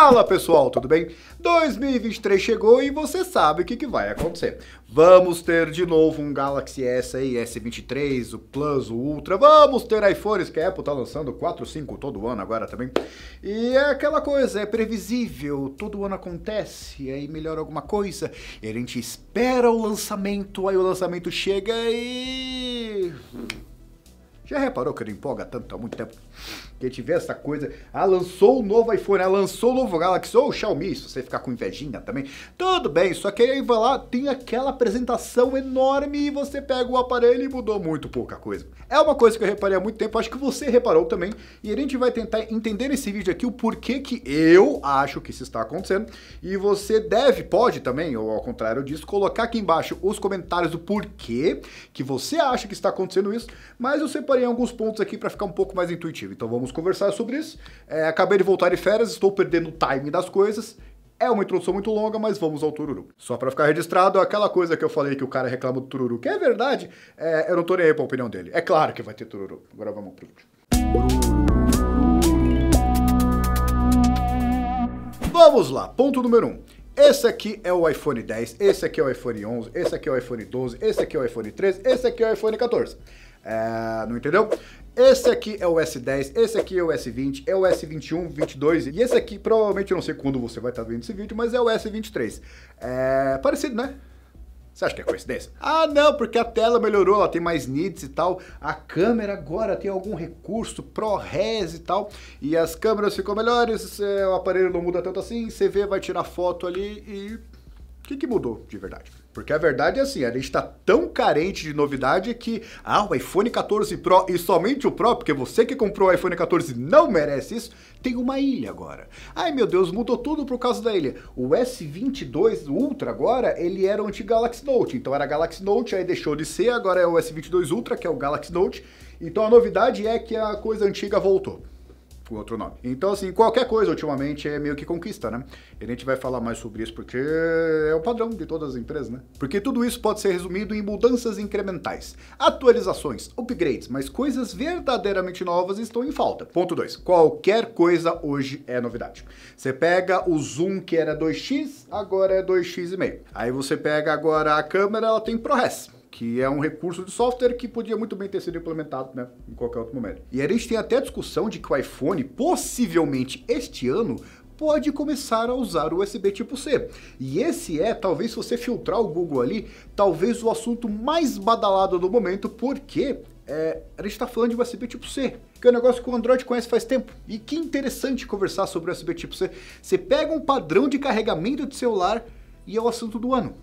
Fala pessoal, tudo bem? 2023 chegou e você sabe o que, que vai acontecer. Vamos ter de novo um Galaxy S aí, S23, o Plus, o Ultra. Vamos ter iPhones, que a Apple tá lançando 4, 5 todo ano agora também. E é aquela coisa, é previsível, todo ano acontece, aí melhora alguma coisa. E a gente espera o lançamento, aí o lançamento chega e... Já reparou que ele empolga tanto há muito tempo? Porque tiver essa coisa, ah, lançou o novo iPhone, ah, lançou o novo Galaxy ou o Xiaomi, se você ficar com invejinha também, tudo bem, só que aí vai lá, tem aquela apresentação enorme e você pega o aparelho e mudou muito pouca coisa. É uma coisa que eu reparei há muito tempo, acho que você reparou também, e a gente vai tentar entender nesse vídeo aqui o porquê que eu acho que isso está acontecendo, e você deve, pode também, ou ao contrário disso, colocar aqui embaixo os comentários do porquê que você acha que está acontecendo isso, mas eu separei alguns pontos aqui para ficar um pouco mais intuitivo, então vamos vamos conversar sobre isso. É, acabei de voltar de férias, estou perdendo o timing das coisas. É uma introdução muito longa, mas vamos ao Tururu. Só para ficar registrado, aquela coisa que eu falei que o cara reclama do Tururu, que é verdade, é, eu não tô nem aí pra opinião dele. É claro que vai ter Tururu. Agora vamos pro vídeo. Vamos lá, ponto número 1. Um. Esse aqui é o iPhone 10, esse aqui é o iPhone 11, esse aqui é o iPhone 12, esse aqui é o iPhone 13, esse aqui é o iPhone 14. É, não entendeu? Esse aqui é o S10, esse aqui é o S20, é o S21, 22 e esse aqui, provavelmente eu não sei quando você vai estar tá vendo esse vídeo, mas é o S23. É parecido, né? Você acha que é coincidência? Ah, não, porque a tela melhorou, ela tem mais nits e tal. A câmera agora tem algum recurso ProRes e tal. E as câmeras ficam melhores, é, o aparelho não muda tanto assim. Você vê, vai tirar foto ali e... O que, que mudou de verdade? Porque a verdade é assim, a gente está tão carente de novidade que ah, o iPhone 14 Pro e somente o Pro, porque você que comprou o iPhone 14 não merece isso, tem uma ilha agora. Ai meu Deus, mudou tudo por causa da ilha. O S22 Ultra agora, ele era o antigo Galaxy Note, então era Galaxy Note, aí deixou de ser, agora é o S22 Ultra, que é o Galaxy Note. Então a novidade é que a coisa antiga voltou o outro nome. Então, assim, qualquer coisa ultimamente é meio que conquista, né? E a gente vai falar mais sobre isso porque é o padrão de todas as empresas, né? Porque tudo isso pode ser resumido em mudanças incrementais, atualizações, upgrades, mas coisas verdadeiramente novas estão em falta. Ponto 2. Qualquer coisa hoje é novidade. Você pega o zoom que era 2x, agora é 2x e meio. Aí você pega agora a câmera, ela tem ProRes que é um recurso de software que podia muito bem ter sido implementado né, em qualquer outro momento. E a gente tem até discussão de que o iPhone, possivelmente este ano, pode começar a usar o USB tipo C. E esse é, talvez se você filtrar o Google ali, talvez o assunto mais badalado do momento, porque é, a gente está falando de USB tipo C, que é um negócio que o Android conhece faz tempo. E que interessante conversar sobre USB tipo C. Você pega um padrão de carregamento de celular e é o assunto do ano.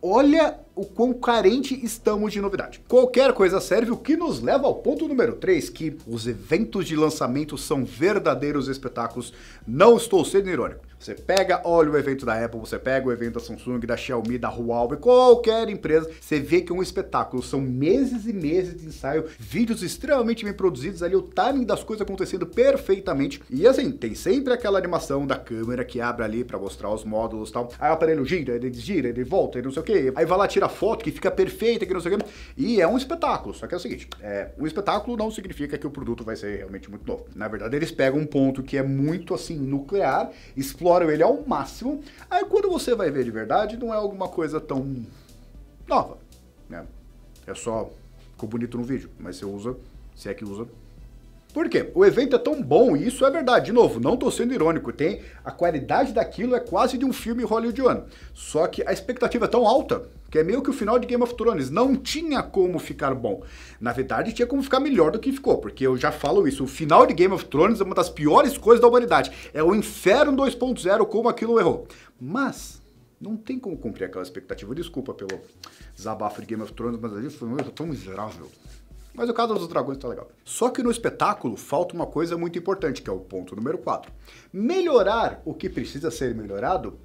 Olha o quão carente estamos de novidade. Qualquer coisa serve, o que nos leva ao ponto número 3, que os eventos de lançamento são verdadeiros espetáculos. Não estou sendo irônico. Você pega, olha o evento da Apple, você pega o evento da Samsung, da Xiaomi, da Huawei, qualquer empresa, você vê que é um espetáculo. São meses e meses de ensaio, vídeos extremamente bem produzidos ali, o timing das coisas acontecendo perfeitamente. E assim, tem sempre aquela animação da câmera que abre ali para mostrar os módulos e tal. Aí o aparelho gira, ele gira, ele volta, ele não sei o que. Aí vai lá, tira a foto que fica perfeita, que não sei o quê. E é um espetáculo. Só que é o seguinte: é, um espetáculo não significa que o produto vai ser realmente muito novo. Na verdade, eles pegam um ponto que é muito assim nuclear, exploram ele ao máximo. Aí quando você vai ver de verdade, não é alguma coisa tão nova. Né? É só ficou bonito no vídeo, mas você usa, se é que usa, por quê? O evento é tão bom, e isso é verdade, de novo, não estou sendo irônico, tem a qualidade daquilo é quase de um filme hollywoodiano. Só que a expectativa é tão alta que é meio que o final de Game of Thrones. Não tinha como ficar bom. Na verdade, tinha como ficar melhor do que ficou, porque eu já falo isso. O final de Game of Thrones é uma das piores coisas da humanidade. É o inferno 2.0, como aquilo errou. Mas. Não tem como cumprir aquela expectativa. Desculpa pelo desabafo de Game of Thrones, mas ali foi tão miserável. Mas o caso dos dragões tá legal. Só que no espetáculo falta uma coisa muito importante, que é o ponto número 4. Melhorar o que precisa ser melhorado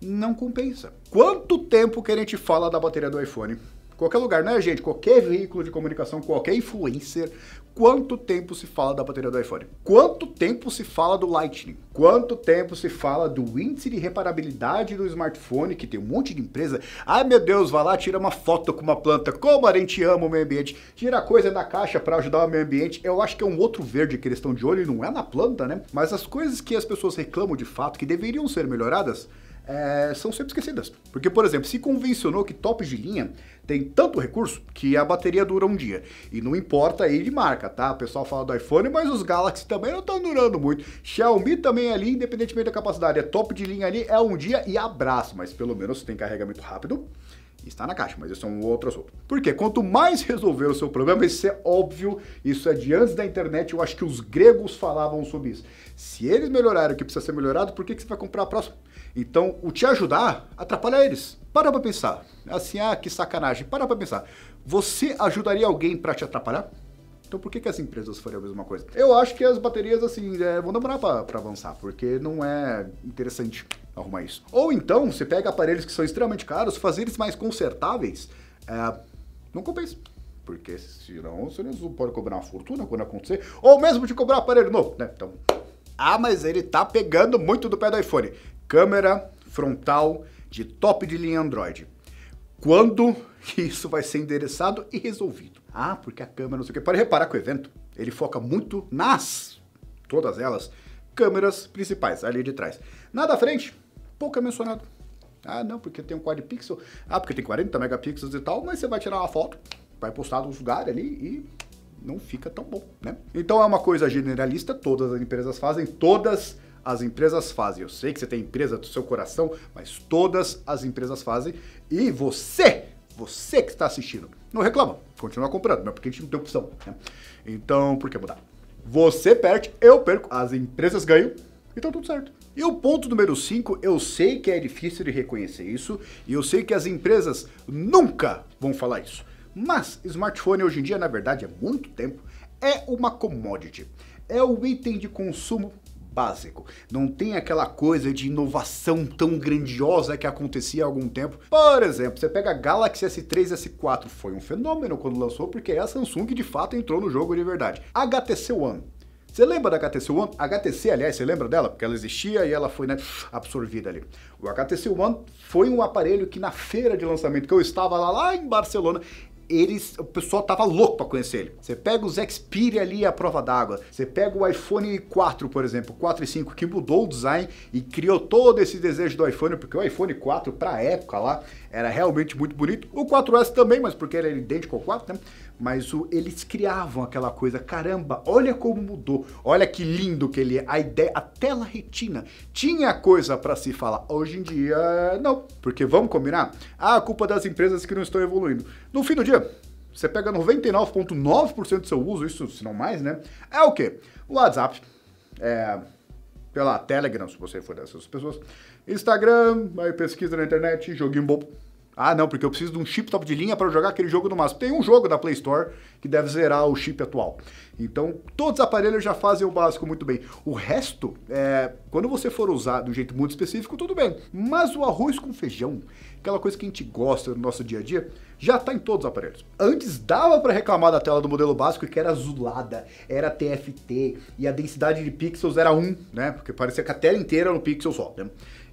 não compensa. Quanto tempo que a gente fala da bateria do iPhone? qualquer lugar, né, gente, qualquer veículo de comunicação, qualquer influencer, quanto tempo se fala da bateria do iPhone? Quanto tempo se fala do Lightning? Quanto tempo se fala do índice de reparabilidade do smartphone, que tem um monte de empresa? Ai meu Deus, vai lá, tira uma foto com uma planta, como a gente ama o meio ambiente, tira coisa da caixa para ajudar o meio ambiente. Eu acho que é um outro verde que eles estão de olho e não é na planta, né? Mas as coisas que as pessoas reclamam de fato que deveriam ser melhoradas, é, são sempre esquecidas. Porque, por exemplo, se convencionou que tops de linha tem tanto recurso que a bateria dura um dia. E não importa aí de marca, tá? O pessoal fala do iPhone, mas os Galaxy também não estão durando muito. Xiaomi também é ali, independentemente da capacidade, é top de linha ali, é um dia e abraço, mas pelo menos tem carregamento rápido está na caixa, mas isso é um outro assunto. Porque quanto mais resolver o seu problema, isso é óbvio, isso é de antes da internet, eu acho que os gregos falavam sobre isso. Se eles melhoraram o que precisa ser melhorado, por que, que você vai comprar a próxima? Então, o te ajudar atrapalha eles. Para pra pensar. Assim, ah, que sacanagem. Para pra pensar. Você ajudaria alguém para te atrapalhar? Então por que, que as empresas fariam a mesma coisa? Eu acho que as baterias, assim, é, vão demorar para avançar, porque não é interessante arrumar isso. Ou então, você pega aparelhos que são extremamente caros, fazer eles mais consertáveis, é, não compensa. Porque senão você não pode cobrar uma fortuna quando acontecer, ou mesmo de cobrar aparelho novo, né? Então... Ah, mas ele tá pegando muito do pé do iPhone câmera frontal de top de linha Android. Quando isso vai ser endereçado e resolvido? Ah, porque a câmera não sei o que. Pode reparar que o evento ele foca muito nas, todas elas, câmeras principais ali de trás. Na da frente, pouco é mencionado. Ah, não, porque tem um quad pixel. Ah, porque tem 40 megapixels e tal, mas você vai tirar uma foto, vai postar no lugar ali e não fica tão bom, né? Então é uma coisa generalista, todas as empresas fazem, todas as empresas fazem. Eu sei que você tem empresa do seu coração, mas todas as empresas fazem. E você, você que está assistindo, não reclama, continua comprando, mas porque a gente não tem opção. Né? Então, por que mudar? Você perde, eu perco, as empresas ganham e tá tudo certo. E o ponto número 5, eu sei que é difícil de reconhecer isso, e eu sei que as empresas nunca vão falar isso. Mas smartphone hoje em dia, na verdade, há muito tempo, é uma commodity. É o item de consumo básico. Não tem aquela coisa de inovação tão grandiosa que acontecia há algum tempo. Por exemplo, você pega a Galaxy S3 S4, foi um fenômeno quando lançou, porque a Samsung de fato entrou no jogo de verdade. HTC One. Você lembra da HTC One? HTC, aliás, você lembra dela? Porque ela existia e ela foi né, absorvida ali. O HTC One foi um aparelho que na feira de lançamento que eu estava lá, lá em Barcelona, eles, o pessoal tava louco para conhecer ele. Você pega o Xperia ali à é prova d'água, você pega o iPhone 4, por exemplo, 4 e 5, que mudou o design e criou todo esse desejo do iPhone, porque o iPhone 4, para época lá, era realmente muito bonito. O 4S também, mas porque ele era é idêntico ao 4, né? mas o, eles criavam aquela coisa, caramba, olha como mudou, olha que lindo que ele é, a ideia, a tela retina tinha coisa para se falar. Hoje em dia, não, porque vamos combinar? Ah, a culpa é das empresas que não estão evoluindo. No fim do dia, você pega 99,9% do seu uso, isso se não mais, né? É o que O WhatsApp, é, pela Telegram, se você for dessas pessoas, Instagram, aí pesquisa na internet, joguinho bobo. Ah, não, porque eu preciso de um chip top de linha para jogar aquele jogo no máximo. Tem um jogo da Play Store que deve zerar o chip atual. Então, todos os aparelhos já fazem o básico muito bem. O resto, é, quando você for usar de um jeito muito específico, tudo bem. Mas o arroz com feijão, aquela coisa que a gente gosta no nosso dia a dia, já está em todos os aparelhos. Antes dava para reclamar da tela do modelo básico que era azulada, era TFT e a densidade de pixels era 1, né? Porque parecia que a tela inteira era um pixel só, né?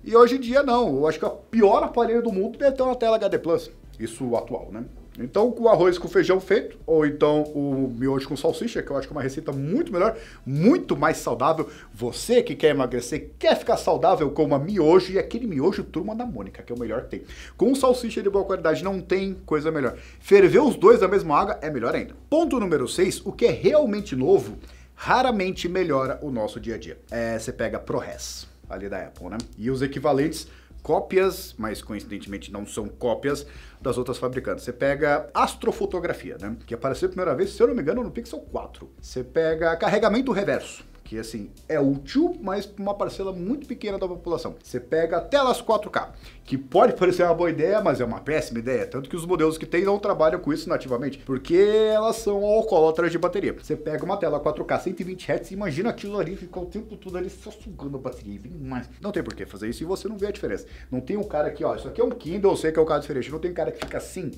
E hoje em dia não. Eu acho que o pior aparelho do mundo deve ter uma tela HD Plus. Isso atual, né? Então, com arroz com feijão feito, ou então o miojo com salsicha, que eu acho que é uma receita muito melhor, muito mais saudável. Você que quer emagrecer, quer ficar saudável, coma miojo e aquele miojo turma da Mônica, que é o melhor que tem. Com salsicha de boa qualidade, não tem coisa melhor. Ferver os dois na mesma água é melhor ainda. Ponto número 6, o que é realmente novo, raramente melhora o nosso dia a dia. É, você pega ProRes ali da Apple, né? E os equivalentes cópias, mas coincidentemente não são cópias das outras fabricantes. Você pega astrofotografia, né? Que apareceu a primeira vez, se eu não me engano, no Pixel 4. Você pega carregamento reverso que assim é útil, mas para uma parcela muito pequena da população. Você pega telas 4K, que pode parecer uma boa ideia, mas é uma péssima ideia, tanto que os modelos que tem não trabalham com isso nativamente, porque elas são alcoólatras de bateria. Você pega uma tela 4K 120 Hz, imagina aquilo ali ficar o tempo todo ali só sugando a bateria, mais. não tem por que fazer isso e você não vê a diferença. Não tem um cara aqui, ó, isso aqui é um Kindle, eu sei que é um caso diferente, não tem um cara que fica assim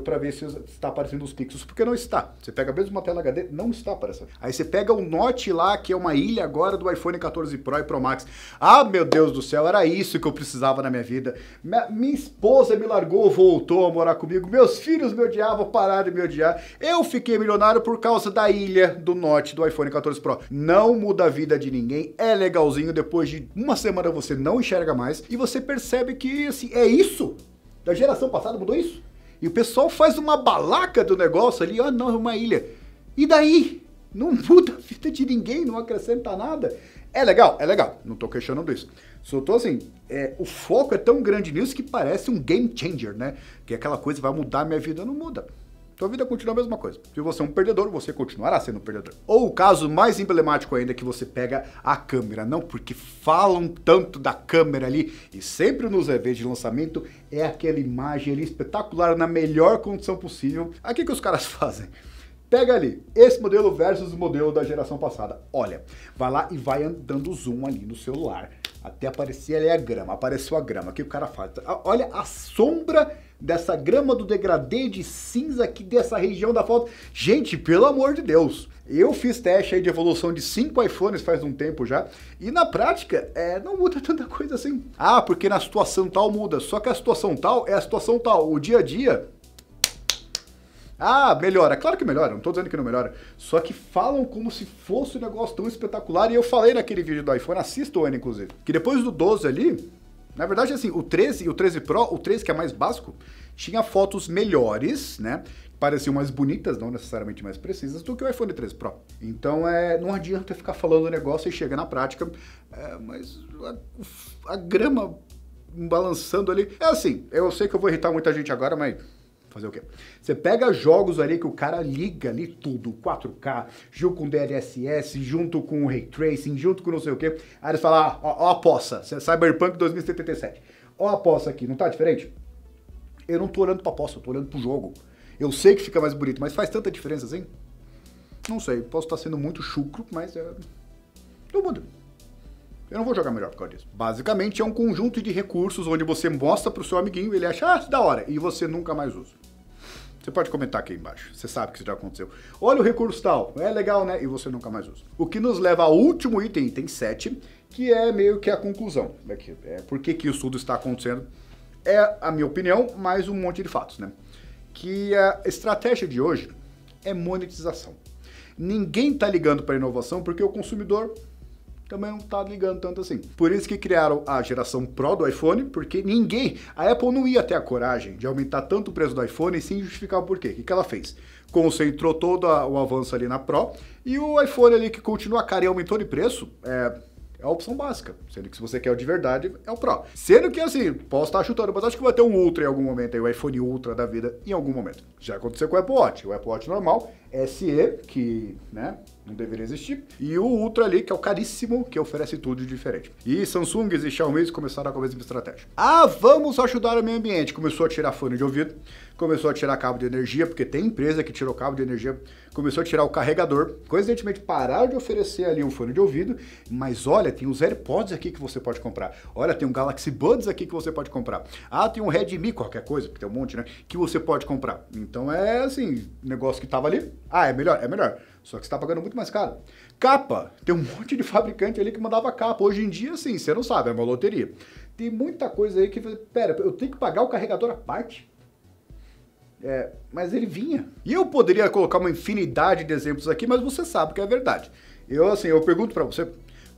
para ver se está aparecendo os pixels, porque não está. Você pega mesmo uma tela HD, não está aparecendo. Aí você pega o Note lá, que é uma ilha agora do iPhone 14 Pro e Pro Max. Ah, meu Deus do céu, era isso que eu precisava na minha vida. Minha, minha esposa me largou, voltou a morar comigo, meus filhos me odiavam, pararam de me odiar. Eu fiquei milionário por causa da ilha do Note do iPhone 14 Pro. Não muda a vida de ninguém, é legalzinho, depois de uma semana você não enxerga mais e você percebe que, assim, é isso? Da geração passada mudou isso? E o pessoal faz uma balaca do negócio ali, ó não, é uma ilha. E daí? Não muda a vida de ninguém, não acrescenta nada. É legal, é legal, não tô questionando isso. Só tô assim, é, o foco é tão grande nisso que parece um game changer, né? Que é aquela coisa vai mudar a minha vida, não muda. Tua vida continua a mesma coisa. Se você é um perdedor, você continuará sendo um perdedor. Ou o caso mais emblemático ainda é que você pega a câmera. Não, porque falam tanto da câmera ali e sempre nos eventos de lançamento é aquela imagem ali espetacular na melhor condição possível. Aqui que os caras fazem. Pega ali, esse modelo versus o modelo da geração passada. Olha, vai lá e vai andando zoom ali no celular até aparecer ali a é grama. Apareceu a grama. O que o cara faz? Ah, olha a sombra dessa grama do degradê de cinza aqui dessa região da foto. Gente, pelo amor de Deus. Eu fiz teste aí de evolução de cinco iPhones faz um tempo já, e na prática é, não muda tanta coisa assim. Ah, porque na situação tal muda, só que a situação tal é a situação tal, o dia a dia ah, melhora. Claro que melhora, não estou dizendo que não melhora. Só que falam como se fosse um negócio tão espetacular. E eu falei naquele vídeo do iPhone, assista o N, inclusive. Que depois do 12 ali, na verdade, assim, o 13 e o 13 Pro, o 13 que é mais básico, tinha fotos melhores, né? Pareciam mais bonitas, não necessariamente mais precisas, do que o iPhone 13 Pro. Então, é, não adianta ficar falando o negócio e chega na prática, é, mas a, a grama balançando ali. É assim, eu sei que eu vou irritar muita gente agora, mas Fazer o quê? Você pega jogos ali que o cara liga ali tudo, 4K, junto com DLSS, junto com Ray Tracing, junto com não sei o quê. Aí eles falam, ah, ó, ó a poça, Cyberpunk 2077. Ó a poça aqui, não tá diferente? Eu não tô olhando pra poça, eu tô olhando pro jogo. Eu sei que fica mais bonito, mas faz tanta diferença assim? Não sei, posso estar sendo muito chucro, mas é... Eu vou eu não vou jogar melhor por causa disso. Basicamente, é um conjunto de recursos onde você mostra para o seu amiguinho, ele acha, ah, da hora, e você nunca mais usa. Você pode comentar aqui embaixo, você sabe que isso já aconteceu. Olha o recurso tal, é legal, né? E você nunca mais usa. O que nos leva ao último item, item 7, que é meio que a conclusão. É, é por que, que isso tudo está acontecendo? É a minha opinião, mais um monte de fatos, né? Que a estratégia de hoje é monetização. Ninguém está ligando para inovação porque o consumidor também não tá ligando tanto assim. Por isso que criaram a geração Pro do iPhone, porque ninguém, a Apple não ia ter a coragem de aumentar tanto o preço do iPhone sem justificar o porquê. O que, que ela fez? Concentrou todo a, o avanço ali na Pro e o iPhone ali que continua caro e aumentou de preço, é, é a opção básica. Sendo que se você quer o de verdade, é o Pro. Sendo que, assim, posso estar chutando, mas acho que vai ter um Ultra em algum momento aí, o iPhone Ultra da vida em algum momento. Já aconteceu com o Apple Watch. O Apple Watch normal, SE, que, né, não deveria existir, e o Ultra ali, que é o caríssimo, que oferece tudo de diferente. E Samsung e Xiaomi começaram com a mesma estratégia. Ah, vamos ajudar o meio ambiente. Começou a tirar fone de ouvido começou a tirar cabo de energia, porque tem empresa que tirou cabo de energia, começou a tirar o carregador, coincidentemente pararam de oferecer ali um fone de ouvido, mas olha, tem os AirPods aqui que você pode comprar, olha, tem um Galaxy Buds aqui que você pode comprar, ah, tem um Redmi, qualquer coisa, porque tem um monte, né, que você pode comprar. Então é assim, negócio que tava ali, ah, é melhor, é melhor, só que você está pagando muito mais caro. Capa, tem um monte de fabricante ali que mandava capa. Hoje em dia, sim, você não sabe, é uma loteria. Tem muita coisa aí que, pera, eu tenho que pagar o carregador à parte? É, mas ele vinha. E eu poderia colocar uma infinidade de exemplos aqui, mas você sabe que é verdade. Eu assim, eu pergunto para você,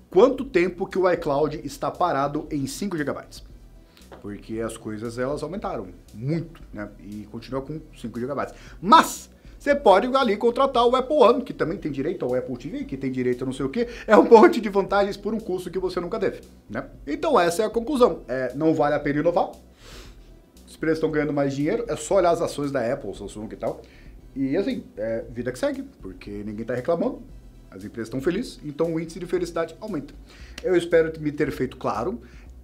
quanto tempo que o iCloud está parado em 5 GB? Porque as coisas elas aumentaram muito, né? E continua com 5 GB. Mas você pode ali contratar o Apple One, que também tem direito ao Apple TV, que tem direito a não sei o que, é um monte de vantagens por um custo que você nunca teve, né? Então essa é a conclusão, é, não vale a pena inovar, empresas estão ganhando mais dinheiro, é só olhar as ações da Apple, Samsung e tal. E assim, é vida que segue, porque ninguém está reclamando, as empresas estão felizes, então o índice de felicidade aumenta. Eu espero me ter feito claro.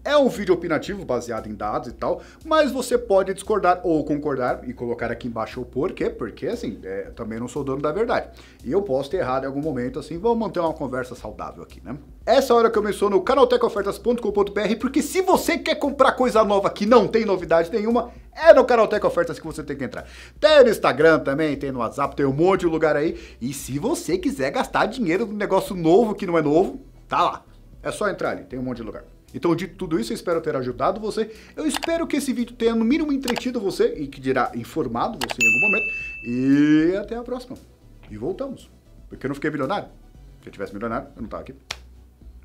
É um vídeo opinativo baseado em dados e tal, mas você pode discordar ou concordar e colocar aqui embaixo o porquê, porque assim, é, também não sou dono da verdade. E eu posso ter errado em algum momento, assim, vamos manter uma conversa saudável aqui, né? Essa é hora que eu menciono canaltecofertas.com.br, porque se você quer comprar coisa nova que não tem novidade nenhuma, é no Canalteca Ofertas que você tem que entrar. Tem no Instagram também, tem no WhatsApp, tem um monte de lugar aí. E se você quiser gastar dinheiro no negócio novo que não é novo, tá lá. É só entrar ali, tem um monte de lugar. Então, dito tudo isso, eu espero ter ajudado você. Eu espero que esse vídeo tenha no mínimo entretido você e que dirá informado você em algum momento. E até a próxima. E voltamos. Porque eu não fiquei milionário. Se eu tivesse milionário, eu não tava aqui.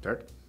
Certo?